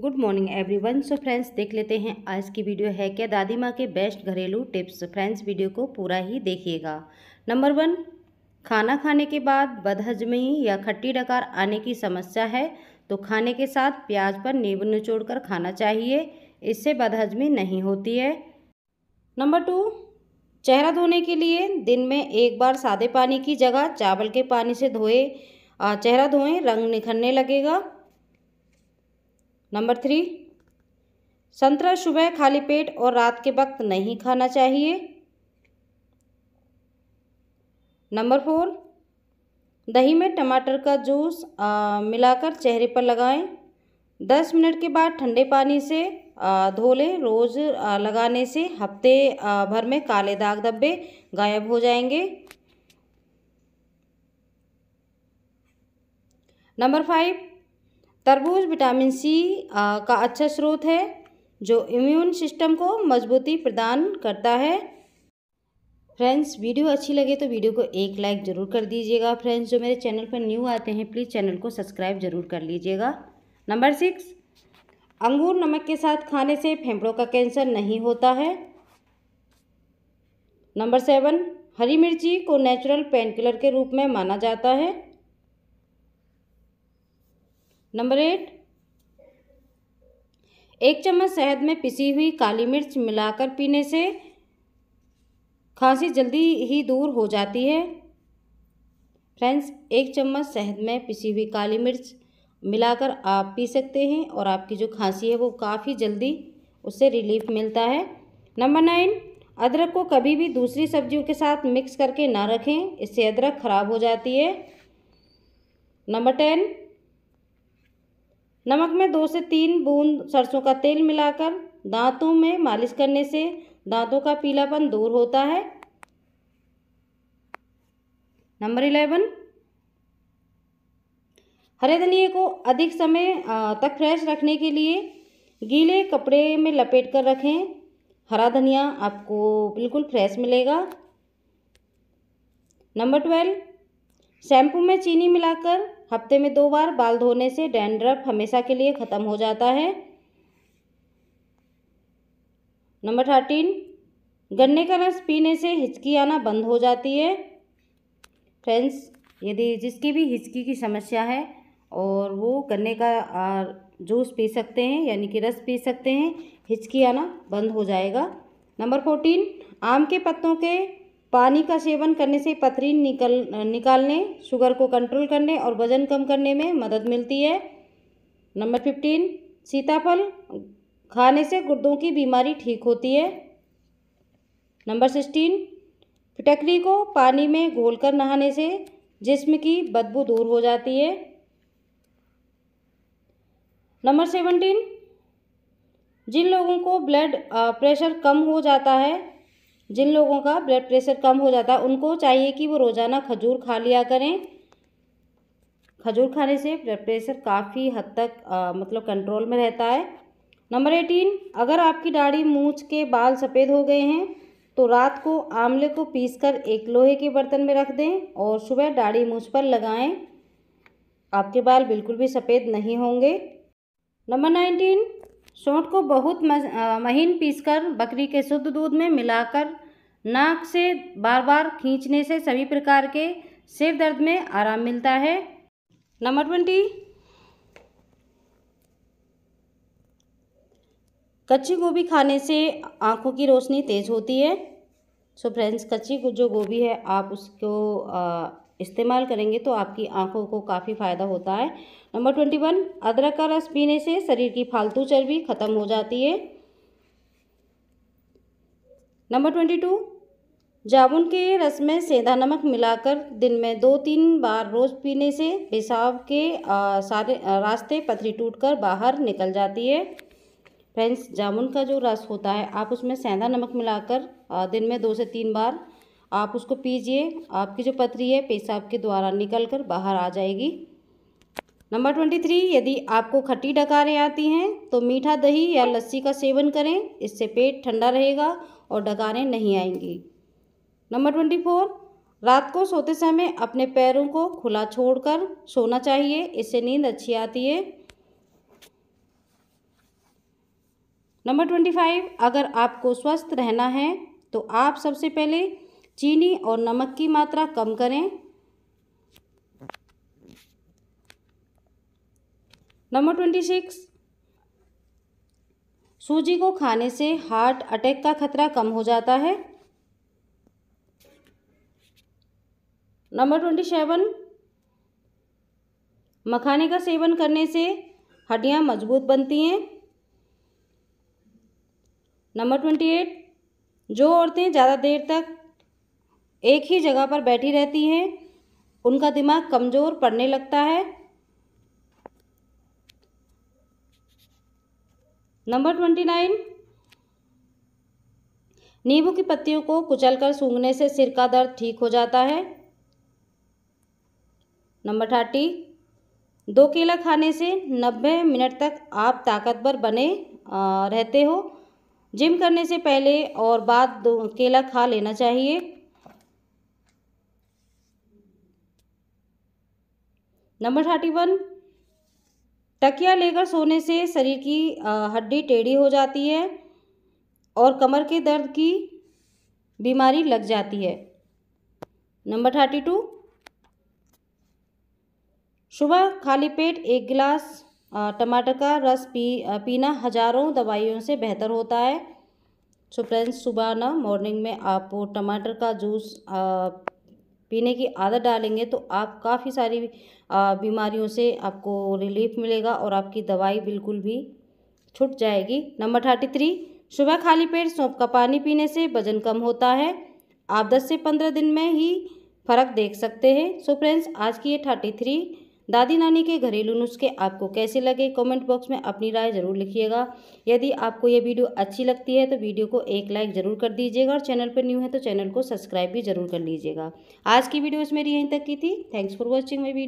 good morning everyone so friends देख लेते हैं आज की वीडियो है क्या दादी माँ के बेस्ट घरेलू टिप्स फ्रेंड्स वीडियो को पूरा ही देखिएगा नंबर वन खाना खाने के बाद बदहजमी या खट्टी डकार आने की समस्या है तो खाने के साथ प्याज पर नींबू निचोड़ कर खाना चाहिए इससे बदहजमी नहीं होती है नंबर टू चेहरा धोने के लिए दिन में एक बार सादे पानी की जगह चावल के पानी से धोए चेहरा धोएं रंग निखरने लगेगा नंबर थ्री संतरा सुबह खाली पेट और रात के वक्त नहीं खाना चाहिए नंबर फोर दही में टमाटर का जूस आ, मिलाकर चेहरे पर लगाएं दस मिनट के बाद ठंडे पानी से धो लें रोज़ लगाने से हफ्ते भर में काले दाग धब्बे गायब हो जाएंगे नंबर फाइव तरबूज विटामिन सी का अच्छा स्रोत है जो इम्यून सिस्टम को मजबूती प्रदान करता है फ्रेंड्स वीडियो अच्छी लगे तो वीडियो को एक लाइक ज़रूर कर दीजिएगा फ्रेंड्स जो मेरे चैनल पर न्यू आते हैं प्लीज़ चैनल को सब्सक्राइब ज़रूर कर लीजिएगा नंबर सिक्स अंगूर नमक के साथ खाने से फेफड़ों का कैंसर नहीं होता है नंबर सेवन हरी मिर्ची को नेचुरल पेन किलर के रूप में माना जाता है नंबर एट एक चम्मच शहद में पिसी हुई काली मिर्च मिलाकर पीने से खांसी जल्दी ही दूर हो जाती है फ्रेंड्स एक चम्मच शहद में पिसी हुई काली मिर्च मिलाकर आप पी सकते हैं और आपकी जो खांसी है वो काफ़ी जल्दी उससे रिलीफ मिलता है नंबर नाइन अदरक को कभी भी दूसरी सब्जियों के साथ मिक्स करके ना रखें इससे अदरक ख़राब हो जाती है नंबर टेन नमक में दो से तीन बूंद सरसों का तेल मिलाकर दांतों में मालिश करने से दांतों का पीलापन दूर होता है नंबर इलेवन हरे धनिए को अधिक समय तक फ्रेश रखने के लिए गीले कपड़े में लपेट कर रखें हरा धनिया आपको बिल्कुल फ्रेश मिलेगा नंबर ट्वेल्व शैम्पू में चीनी मिलाकर हफ्ते में दो बार बाल धोने से डैंड्रफ हमेशा के लिए ख़त्म हो जाता है नंबर थर्टीन गन्ने का रस पीने से हिचकी आना बंद हो जाती है फ्रेंड्स यदि जिसकी भी हिचकी की समस्या है और वो गन्ने का जूस पी सकते हैं यानी कि रस पी सकते हैं हिचकी आना बंद हो जाएगा नंबर फोर्टीन आम के पत्तों के पानी का सेवन करने से पथरी निकल निकालने शुगर को कंट्रोल करने और वजन कम करने में मदद मिलती है नंबर फिफ्टीन सीताफल खाने से गुर्दों की बीमारी ठीक होती है नंबर सिक्सटीन फिटकरी को पानी में घोलकर नहाने से जिस्म की बदबू दूर हो जाती है नंबर सेवनटीन जिन लोगों को ब्लड प्रेशर कम हो जाता है जिन लोगों का ब्लड प्रेशर कम हो जाता है उनको चाहिए कि वो रोज़ाना खजूर खा लिया करें खजूर खाने से ब्लड प्रेशर काफ़ी हद तक आ, मतलब कंट्रोल में रहता है नंबर एटीन अगर आपकी दाढ़ी मूछ के बाल सफ़ेद हो गए हैं तो रात को आंवले को पीसकर एक लोहे के बर्तन में रख दें और सुबह दाढ़ी मूछ पर लगाएं आपके बाल बिल्कुल भी सफ़ेद नहीं होंगे नंबर नाइनटीन सौंठ को बहुत महीन पीसकर बकरी के शुद्ध दूध में मिलाकर नाक से बार बार खींचने से सभी प्रकार के सिर दर्द में आराम मिलता है नंबर ट्वेंटी कच्ची गोभी खाने से आँखों की रोशनी तेज़ होती है सो फ्रेंड्स कच्ची जो गोभी है आप उसको इस्तेमाल करेंगे तो आपकी आंखों को काफ़ी फ़ायदा होता है नंबर ट्वेंटी वन अदरक का रस पीने से शरीर की फालतू चर्बी खत्म हो जाती है नंबर ट्वेंटी टू जामुन के रस में सेंधा नमक मिलाकर दिन में दो तीन बार रोज़ पीने से पेशाब के आ, सारे रास्ते पथरी टूटकर बाहर निकल जाती है फ्रेंड्स जामुन का जो रस होता है आप उसमें सेंधा नमक मिलाकर दिन में दो से तीन बार आप उसको पीजिए आपकी जो पथरी है पेशाब के द्वारा निकल कर बाहर आ जाएगी नंबर ट्वेंटी थ्री यदि आपको खट्टी डकारें आती हैं तो मीठा दही या लस्सी का सेवन करें इससे पेट ठंडा रहेगा और डकारें नहीं आएंगी नंबर ट्वेंटी फोर रात को सोते समय अपने पैरों को खुला छोड़कर सोना चाहिए इससे नींद अच्छी आती है नंबर ट्वेंटी फाइव अगर आपको स्वस्थ रहना है तो आप सबसे पहले चीनी और नमक की मात्रा कम करें नंबर ट्वेंटी सिक्स सूजी को खाने से हार्ट अटैक का खतरा कम हो जाता है नंबर ट्वेंटी सेवन मखाने का सेवन करने से हड्डियां मजबूत बनती हैं नंबर ट्वेंटी एट जो औरतें ज़्यादा देर तक एक ही जगह पर बैठी रहती हैं उनका दिमाग कमज़ोर पड़ने लगता है नंबर ट्वेंटी नाइन नींबू की पत्तियों को कुचलकर सूंघने से सिर का दर्द ठीक हो जाता है नंबर थर्टी दो केला खाने से नब्बे मिनट तक आप ताकतवर बने रहते हो जिम करने से पहले और बाद दो केला खा लेना चाहिए नंबर थर्टी वन तकिया लेकर सोने से शरीर की हड्डी टेढ़ी हो जाती है और कमर के दर्द की बीमारी लग जाती है नंबर थर्टी टू सुबह खाली पेट एक गिलास टमाटर का रस पी पीना हजारों दवाइयों से बेहतर होता है सो फ्रेंड्स सुबह ना मॉर्निंग में आप टमाटर का जूस पीने की आदत डालेंगे तो आप काफ़ी सारी बीमारियों से आपको रिलीफ मिलेगा और आपकी दवाई बिल्कुल भी छूट जाएगी नंबर थर्टी थ्री सुबह खाली पेट सौंप का पानी पीने से वजन कम होता है आप दस से पंद्रह दिन में ही फ़र्क देख सकते हैं सो फ्रेंड्स आज की ये थर्टी थ्री दादी नानी के घरेलू नुस्खे आपको कैसे लगे कमेंट बॉक्स में अपनी राय ज़रूर लिखिएगा यदि आपको यह वीडियो अच्छी लगती है तो वीडियो को एक लाइक ज़रूर कर दीजिएगा और चैनल पर न्यू है तो चैनल को सब्सक्राइब भी जरूर कर लीजिएगा आज की वीडियो मेरी यहीं तक की थी thanks for watching my video